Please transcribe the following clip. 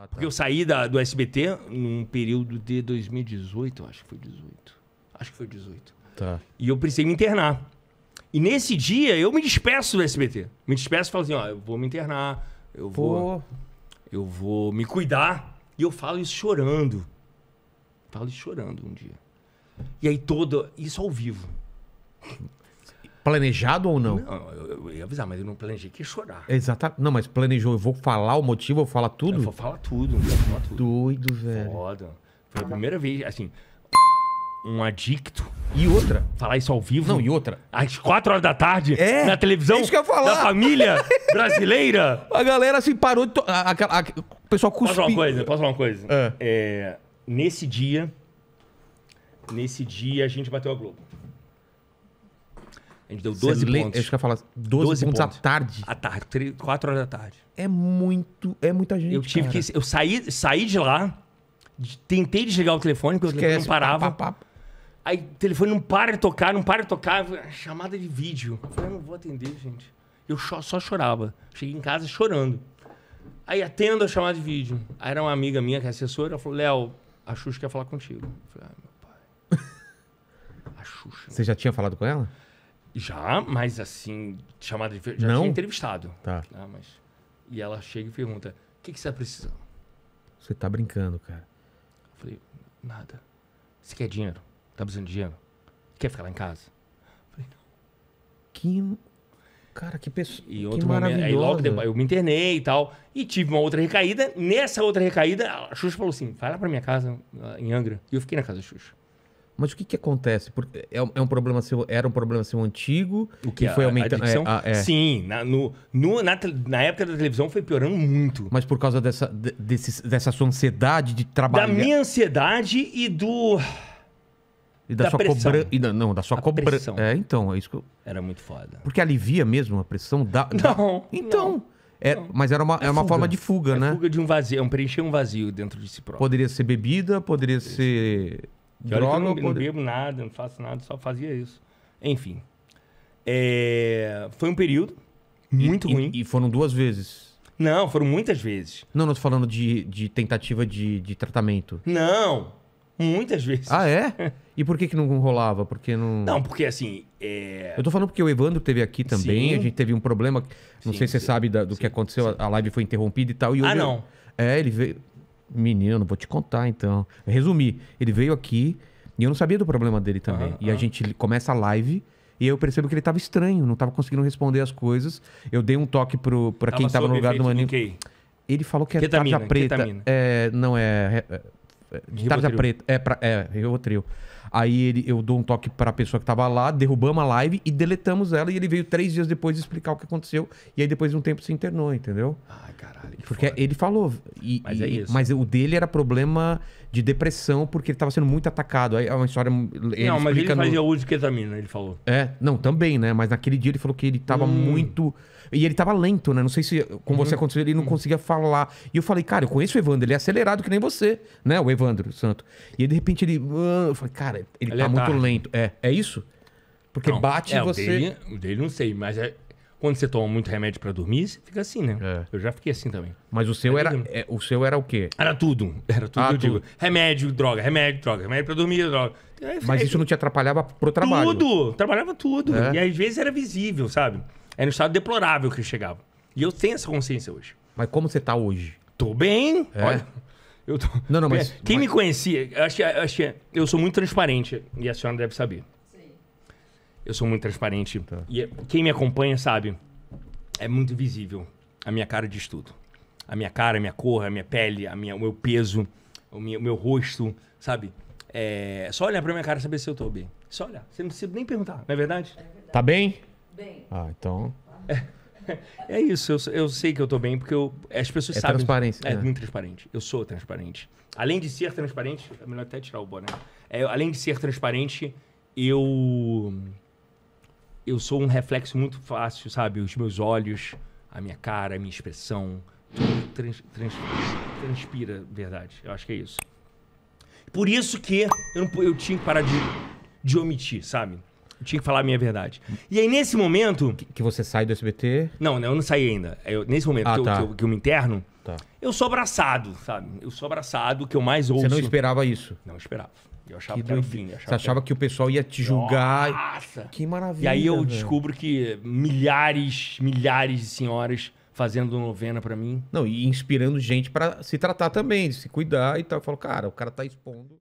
Ah, tá. Porque eu saí da, do SBT num período de 2018, acho que foi 18. Acho que foi 18. Tá. E eu precisei me internar. E nesse dia eu me despeço do SBT. Me despeço e falo assim, ó, eu vou me internar, eu Pô. vou eu vou me cuidar. E eu falo isso chorando. Falo isso chorando um dia. E aí todo isso ao vivo. Planejado ou não? Não, eu, eu ia avisar, mas eu não planejei que ia chorar. Exatamente. Não, mas planejou. Eu vou falar o motivo, eu vou falar tudo? Eu vou falar tudo. Vou falar tudo. Doido, velho. Foda. Foi a primeira vez, assim, um adicto. E outra. Falar isso ao vivo. Não, e outra. Às quatro horas da tarde, é, na televisão isso que eu falar. da família brasileira. A galera assim parou de. To... A, a, a, o pessoal cuspiu. Posso falar uma coisa? Posso falar uma coisa? É. É, nesse dia. Nesse dia a gente bateu a Globo. A gente deu 12 lê, pontos. Eu acho que ia falar 12, 12 pontos, pontos, à tarde. À tarde, 4 horas da tarde. É muito, é muita gente. Eu tive cara. que. Eu saí, saí de lá, tentei desligar o telefone, porque Esquece, o telefone não parava. Pá, pá, pá. Aí o telefone não para de tocar, não para de tocar. Ah, chamada de vídeo. Eu falei, eu não vou atender, gente. Eu só chorava. Cheguei em casa chorando. Aí atendo a chamada de vídeo. Aí era uma amiga minha, que é assessora, ela falou: Léo, a Xuxa quer falar contigo. Eu falei, ai, ah, meu pai. A Xuxa. Você já tinha falado com ela? Já, mas assim, chamada de. Já Não? tinha entrevistado. Tá. Ah, mas... E ela chega e pergunta: o que, que você tá precisando? Você tá brincando, cara. Eu falei: nada. Você quer dinheiro? Tá precisando de dinheiro? Quer ficar lá em casa? Eu falei: não. Que. Cara, que pessoa. E outro momento. Aí logo depois eu me internei e tal. E tive uma outra recaída. Nessa outra recaída, a Xuxa falou assim: vai lá pra minha casa, em Angra. E eu fiquei na casa da Xuxa. Mas o que, que acontece? Porque é, é, um, é um problema seu, era um problema seu antigo o que, que foi aumentando. É, ah, é, Sim, na, no, no, na, na, época da televisão foi piorando muito. Mas por causa dessa, desse, dessa sua ansiedade de trabalhar. Da minha ansiedade e do. E da, da sua cobrança. Não, da sua cobrança. É, então, é isso que eu... Era muito foda. Porque alivia mesmo a pressão da. Não. Então. É, não. É, mas era uma, é, é uma forma de fuga, é né? Fuga de um vazio, é um preencher um vazio dentro de si próprio. Poderia ser bebida, poderia ser droga eu não, não bebo nada, não faço nada, só fazia isso. Enfim. É, foi um período muito e, ruim. E, e, foram duas vezes. Não, foram muitas vezes. Não, não tô falando de, de tentativa de, de tratamento. Não, muitas vezes. Ah, é? E por que, que não rolava? Porque não. Não, porque assim. É... Eu tô falando porque o Evandro teve aqui também, sim. a gente teve um problema. Não sim, sei se você sabe da, do sim, que aconteceu, a live foi interrompida e tal. E ah, eu... não. É, ele veio. Menino, vou te contar então. Resumir, ele veio aqui e eu não sabia do problema dele também. Ah, e ah. a gente começa a live. E eu percebo que ele tava estranho, não tava conseguindo responder as coisas. Eu dei um toque pro, pra tava quem tava no lugar do Maninho. Ele falou que era ketamina, preta. É, não é, é de tarja preta. É, pra, é, trio. Aí ele, eu dou um toque para a pessoa que tava lá, derrubamos a live e deletamos ela. E ele veio três dias depois explicar o que aconteceu. E aí depois de um tempo se internou, entendeu? Ai, caralho. Porque foda. ele falou. E, mas é e, é isso. Mas o dele era problema de depressão, porque ele estava sendo muito atacado. Aí é uma história. Ele não, mas ele fazia no... uso de ketamina, ele falou. É, não, também, né? Mas naquele dia ele falou que ele tava hum. muito e ele tava lento, né? Não sei se com você uhum. aconteceu, ele não uhum. conseguia falar. E eu falei, cara, eu conheço o Evandro, ele é acelerado que nem você, né? O Evandro Santo. E aí, de repente, ele. Ah", eu falei, cara, ele, ele tá é muito tarde. lento. É, é isso? Porque não, bate é, você. O dele, o dele, não sei, mas é, quando você toma muito remédio para dormir, fica assim, né? É. Eu já fiquei assim também. Mas o seu é era, é, o seu era o quê? Era tudo, era tudo. Ah, eu tudo. digo, remédio, droga, remédio, droga, remédio para dormir, droga. Mas isso não te atrapalhava pro trabalho? Tudo, trabalhava tudo. É. E às vezes era visível, sabe? Era é um estado deplorável que eu chegava. E eu tenho essa consciência hoje. Mas como você tá hoje? Tô bem. É? Olha. Eu tô... Não, não, mas. Quem mas... me conhecia, acho que, acho que eu sou muito transparente. E a senhora deve saber. Sim. Eu sou muito transparente. Tá. E é, quem me acompanha sabe. É muito visível a minha cara de estudo. A minha cara, a minha cor, a minha pele, a minha, o meu peso, o meu, o meu rosto, sabe? É só olhar pra minha cara e saber se eu tô bem. Só olhar. Você não precisa nem perguntar, não é verdade? É verdade. Tá bem? Bem. Ah, então. É, é isso, eu, eu sei que eu tô bem, porque eu, as pessoas é sabem. Transparência, é né? muito transparente. Eu sou transparente. Além de ser transparente, é melhor até tirar o boné. É, além de ser transparente, eu. Eu sou um reflexo muito fácil, sabe? Os meus olhos, a minha cara, a minha expressão. Tudo trans, trans, transpira, verdade. Eu acho que é isso. Por isso que eu, não, eu tinha que parar de, de omitir, sabe? tinha que falar a minha verdade. E aí, nesse momento. Que, que você sai do SBT? Não, eu não saí ainda. É, eu, nesse momento ah, que, eu, tá. que, eu, que, eu, me interno, tá. eu sou abraçado, sabe? Eu sou abraçado, que eu mais ouço. Você não esperava isso? Não esperava. Eu achava que, que era o fim. Achava você achava que, era... que o pessoal ia te julgar. Nossa! Que maravilha. E aí eu velho. descubro que milhares, milhares de senhoras fazendo novena para mim. Não, e inspirando gente para se tratar também, se cuidar e tal. Eu falo, cara, o cara tá expondo.